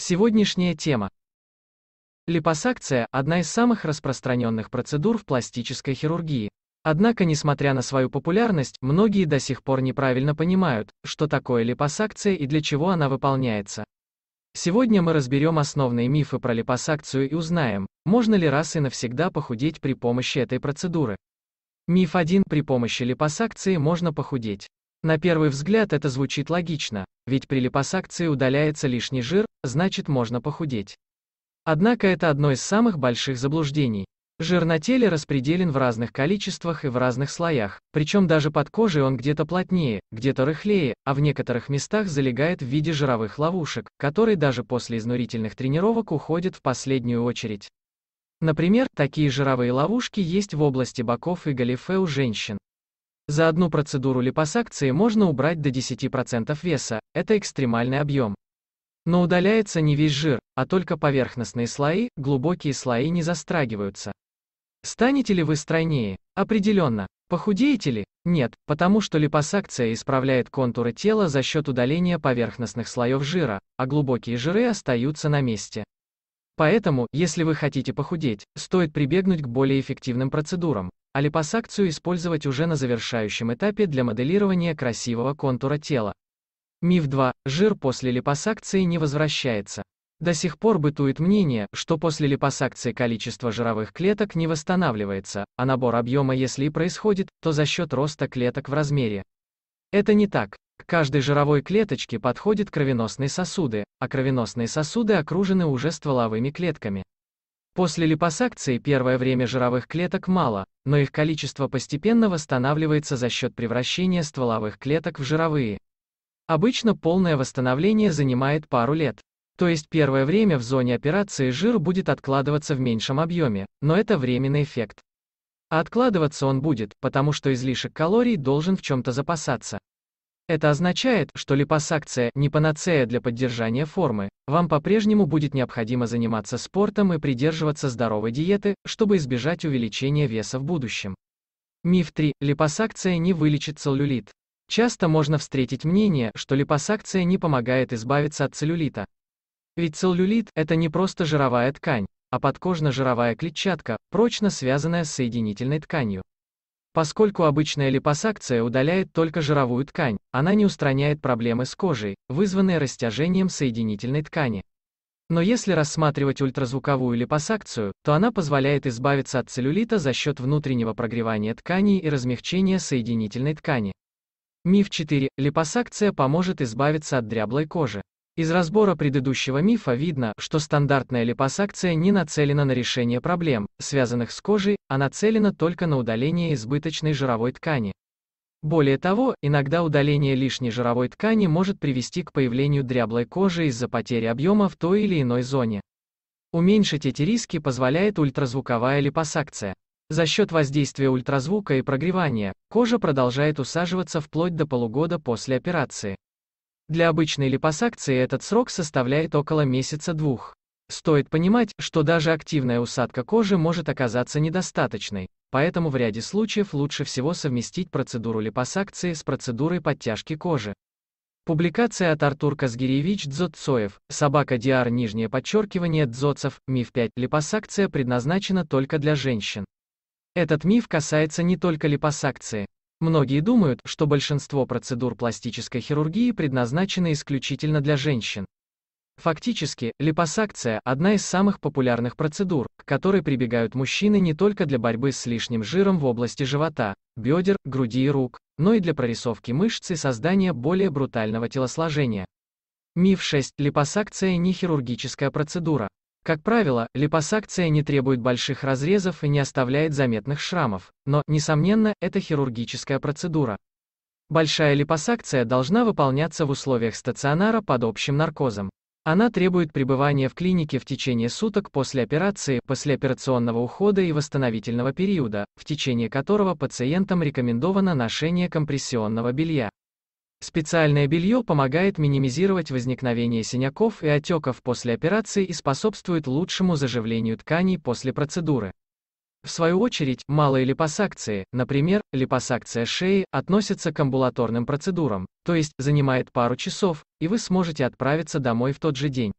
Сегодняшняя тема. Липосакция – одна из самых распространенных процедур в пластической хирургии. Однако, несмотря на свою популярность, многие до сих пор неправильно понимают, что такое липосакция и для чего она выполняется. Сегодня мы разберем основные мифы про липосакцию и узнаем, можно ли раз и навсегда похудеть при помощи этой процедуры. Миф 1. При помощи липосакции можно похудеть. На первый взгляд это звучит логично, ведь при липосакции удаляется лишний жир, значит можно похудеть. Однако это одно из самых больших заблуждений. Жир на теле распределен в разных количествах и в разных слоях, причем даже под кожей он где-то плотнее, где-то рыхлее, а в некоторых местах залегает в виде жировых ловушек, которые даже после изнурительных тренировок уходят в последнюю очередь. Например, такие жировые ловушки есть в области боков и галифе у женщин. За одну процедуру липосакции можно убрать до 10% веса, это экстремальный объем. Но удаляется не весь жир, а только поверхностные слои, глубокие слои не застрагиваются. Станете ли вы стройнее? Определенно. Похудеете ли? Нет, потому что липосакция исправляет контуры тела за счет удаления поверхностных слоев жира, а глубокие жиры остаются на месте. Поэтому, если вы хотите похудеть, стоит прибегнуть к более эффективным процедурам, а липосакцию использовать уже на завершающем этапе для моделирования красивого контура тела. Миф 2. Жир после липосакции не возвращается. До сих пор бытует мнение, что после липосакции количество жировых клеток не восстанавливается, а набор объема если и происходит, то за счет роста клеток в размере. Это не так. К каждой жировой клеточке подходят кровеносные сосуды, а кровеносные сосуды окружены уже стволовыми клетками. После липосакции первое время жировых клеток мало, но их количество постепенно восстанавливается за счет превращения стволовых клеток в жировые. Обычно полное восстановление занимает пару лет. То есть первое время в зоне операции жир будет откладываться в меньшем объеме, но это временный эффект. А откладываться он будет, потому что излишек калорий должен в чем-то запасаться. Это означает, что липосакция, не панацея для поддержания формы, вам по-прежнему будет необходимо заниматься спортом и придерживаться здоровой диеты, чтобы избежать увеличения веса в будущем. Миф 3. Липосакция не вылечит целлюлит. Часто можно встретить мнение, что липосакция не помогает избавиться от целлюлита. Ведь целлюлит – это не просто жировая ткань, а подкожно-жировая клетчатка, прочно связанная с соединительной тканью. Поскольку обычная липосакция удаляет только жировую ткань, она не устраняет проблемы с кожей, вызванные растяжением соединительной ткани. Но если рассматривать ультразвуковую липосакцию, то она позволяет избавиться от целлюлита за счет внутреннего прогревания тканей и размягчения соединительной ткани. Миф 4. Липосакция поможет избавиться от дряблой кожи. Из разбора предыдущего мифа видно, что стандартная липосакция не нацелена на решение проблем, связанных с кожей, а нацелена только на удаление избыточной жировой ткани. Более того, иногда удаление лишней жировой ткани может привести к появлению дряблой кожи из-за потери объема в той или иной зоне. Уменьшить эти риски позволяет ультразвуковая липосакция. За счет воздействия ультразвука и прогревания, кожа продолжает усаживаться вплоть до полугода после операции. Для обычной липосакции этот срок составляет около месяца-двух. Стоит понимать, что даже активная усадка кожи может оказаться недостаточной, поэтому в ряде случаев лучше всего совместить процедуру липосакции с процедурой подтяжки кожи. Публикация от Артур Казгиревич Дзотцоев, собака Диар нижнее подчеркивание Дзотцев, миф 5, липосакция предназначена только для женщин. Этот миф касается не только липосакции. Многие думают, что большинство процедур пластической хирургии предназначены исключительно для женщин. Фактически, липосакция – одна из самых популярных процедур, к которой прибегают мужчины не только для борьбы с лишним жиром в области живота, бедер, груди и рук, но и для прорисовки мышц и создания более брутального телосложения. Миф 6. Липосакция не хирургическая процедура. Как правило, липосакция не требует больших разрезов и не оставляет заметных шрамов, но, несомненно, это хирургическая процедура. Большая липосакция должна выполняться в условиях стационара под общим наркозом. Она требует пребывания в клинике в течение суток после операции, послеоперационного ухода и восстановительного периода, в течение которого пациентам рекомендовано ношение компрессионного белья. Специальное белье помогает минимизировать возникновение синяков и отеков после операции и способствует лучшему заживлению тканей после процедуры. В свою очередь, малые липосакции, например, липосакция шеи, относятся к амбулаторным процедурам, то есть занимает пару часов, и вы сможете отправиться домой в тот же день.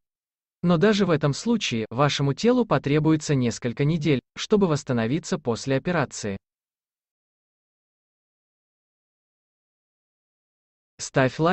Но даже в этом случае вашему телу потребуется несколько недель, чтобы восстановиться после операции. Ставь лайк.